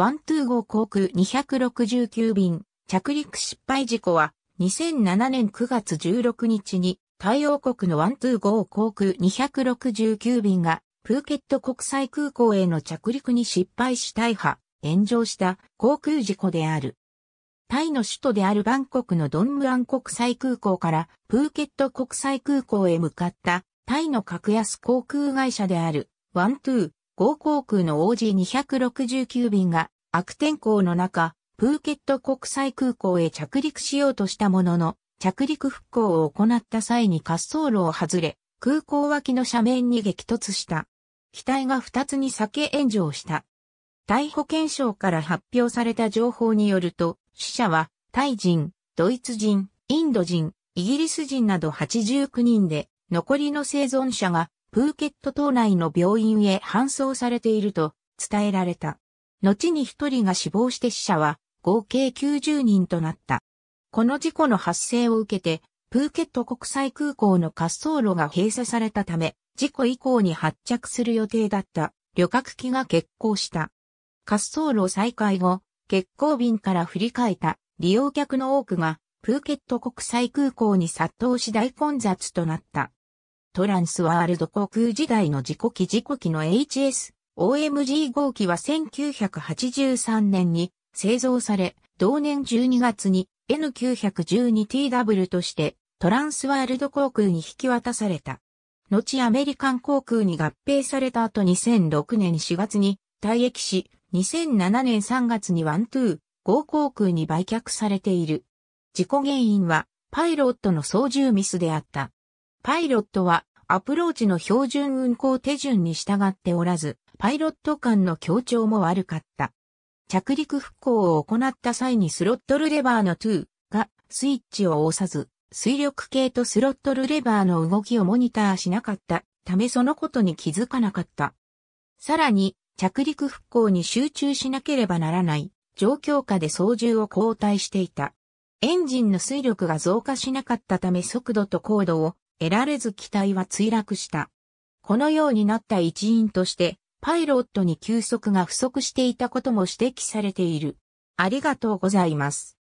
ワントゥー号航空269便着陸失敗事故は2007年9月16日に太陽国のワントゥー号航空269便がプーケット国際空港への着陸に失敗し大破、炎上した航空事故である。タイの首都であるバンコクのドンムアン国際空港からプーケット国際空港へ向かったタイの格安航空会社であるワントゥー航空の OG269 便が悪天候の中、プーケット国際空港へ着陸しようとしたものの、着陸復興を行った際に滑走路を外れ、空港脇の斜面に激突した。機体が2つに酒炎上した。タイ保健省から発表された情報によると、死者はタイ人、ドイツ人、インド人、イギリス人など89人で、残りの生存者がプーケット島内の病院へ搬送されていると伝えられた。後に1人が死亡して死者は合計90人となった。この事故の発生を受けて、プーケット国際空港の滑走路が閉鎖されたため、事故以降に発着する予定だった旅客機が欠航した。滑走路再開後、欠航便から振り返った利用客の多くが、プーケット国際空港に殺到し大混雑となった。トランスワールド航空時代の自己機自己機の HS、OMG 号機は1983年に製造され、同年12月に N912TW としてトランスワールド航空に引き渡された。後アメリカン航空に合併された後2006年4月に退役し、2007年3月にワントゥー、号航空に売却されている。事故原因はパイロットの操縦ミスであった。パイロットはアプローチの標準運行手順に従っておらず、パイロット間の協調も悪かった。着陸復興を行った際にスロットルレバーの2がスイッチを押さず、水力系とスロットルレバーの動きをモニターしなかったためそのことに気づかなかった。さらに、着陸復興に集中しなければならない状況下で操縦を交代していた。エンジンの水力が増加しなかったため速度と高度を得られず機体は墜落した。このようになった一因として、パイロットに休息が不足していたことも指摘されている。ありがとうございます。